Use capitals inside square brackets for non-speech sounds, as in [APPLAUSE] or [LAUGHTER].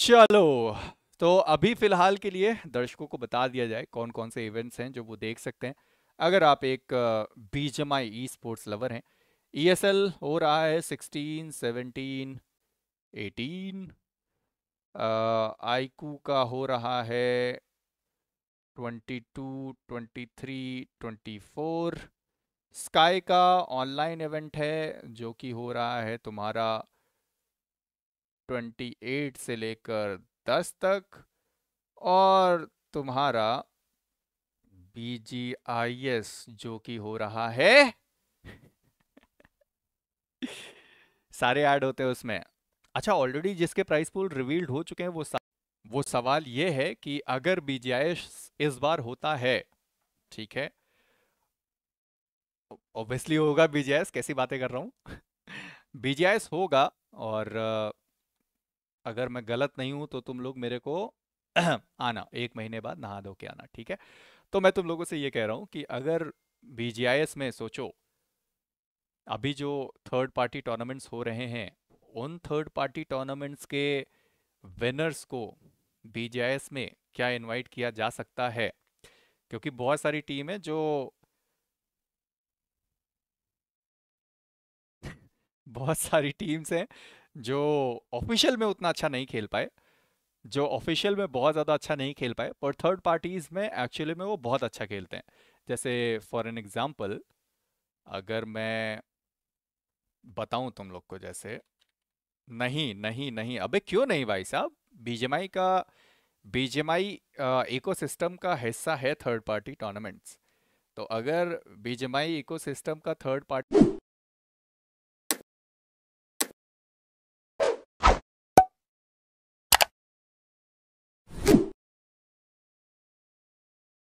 चलो तो अभी फिलहाल के लिए दर्शकों को बता दिया जाए कौन कौन से इवेंट्स हैं जो वो देख सकते हैं अगर आप एक बीजमाई ई स्पोर्ट्स लवर हैं ई e हो रहा है 16, 17, 18 आईकू का हो रहा है 22, 23, 24 स्काई का ऑनलाइन इवेंट है जो कि हो रहा है तुम्हारा 28 से लेकर 10 तक और तुम्हारा बीजीआईएस जो कि हो रहा है सारे ऐड होते हैं उसमें अच्छा ऑलरेडी जिसके प्राइस पूल रिवील्ड हो चुके हैं वो वो सवाल ये है कि अगर बीजीआईएस इस बार होता है ठीक है ऑब्वियसली होगा बीजीआईएस कैसी बातें कर रहा हूं बीजीआईएस [LAUGHS] होगा और अगर मैं गलत नहीं हूं तो तुम लोग मेरे को [CLEARS THROAT] आना एक महीने बाद नहा धो के आना ठीक है तो मैं तुम लोगों से ये कह रहा हूं कि अगर बीजीआईएस में सोचो अभी जो थर्ड पार्टी टूर्नामेंट्स हो रहे हैं उन थर्ड पार्टी टूर्नामेंट्स के विनर्स को बीजीआईएस में क्या इनवाइट किया जा सकता है क्योंकि बहुत सारी टीम है जो [LAUGHS] बहुत सारी टीम्स हैं जो ऑफिशियल में उतना अच्छा नहीं खेल पाए जो ऑफिशियल में बहुत ज़्यादा अच्छा नहीं खेल पाए पर थर्ड पार्टीज़ में एक्चुअली में वो बहुत अच्छा खेलते हैं जैसे फॉर एन एग्ज़ाम्पल अगर मैं बताऊं तुम लोग को जैसे नहीं नहीं नहीं अबे क्यों नहीं भाई साहब बीजेमाई का बीजेमाई इकोसिस्टम का हिस्सा है थर्ड पार्टी टूर्नामेंट्स तो अगर बीजेमाई इकोसिस्टम का थर्ड पार्टी